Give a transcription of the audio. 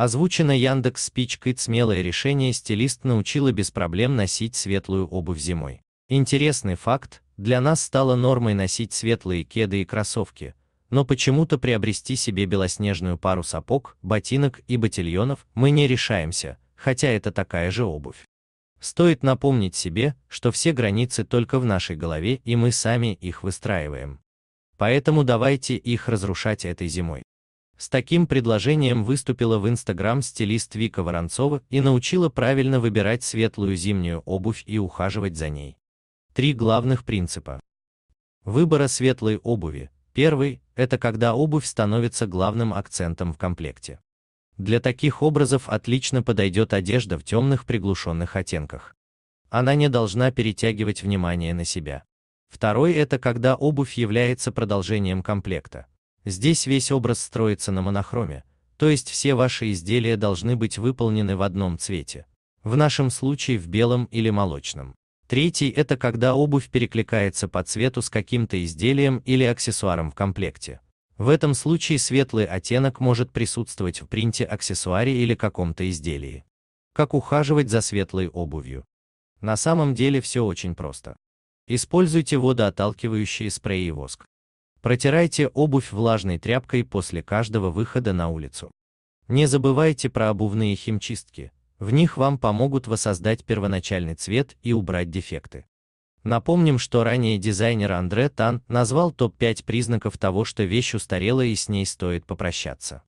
Озвучено Яндекс спичкой смелое решение стилист научила без проблем носить светлую обувь зимой. Интересный факт, для нас стало нормой носить светлые кеды и кроссовки, но почему-то приобрести себе белоснежную пару сапог, ботинок и ботильонов мы не решаемся, хотя это такая же обувь. Стоит напомнить себе, что все границы только в нашей голове и мы сами их выстраиваем. Поэтому давайте их разрушать этой зимой. С таким предложением выступила в Инстаграм стилист Вика Воронцова и научила правильно выбирать светлую зимнюю обувь и ухаживать за ней. Три главных принципа. Выбора светлой обуви. Первый – это когда обувь становится главным акцентом в комплекте. Для таких образов отлично подойдет одежда в темных приглушенных оттенках. Она не должна перетягивать внимание на себя. Второй – это когда обувь является продолжением комплекта, Здесь весь образ строится на монохроме, то есть все ваши изделия должны быть выполнены в одном цвете. В нашем случае в белом или молочном. Третий – это когда обувь перекликается по цвету с каким-то изделием или аксессуаром в комплекте. В этом случае светлый оттенок может присутствовать в принте аксессуаре или каком-то изделии. Как ухаживать за светлой обувью? На самом деле все очень просто. Используйте водоотталкивающие спреи и воск. Протирайте обувь влажной тряпкой после каждого выхода на улицу. Не забывайте про обувные химчистки, в них вам помогут воссоздать первоначальный цвет и убрать дефекты. Напомним, что ранее дизайнер Андре Тан назвал топ-5 признаков того, что вещь устарела и с ней стоит попрощаться.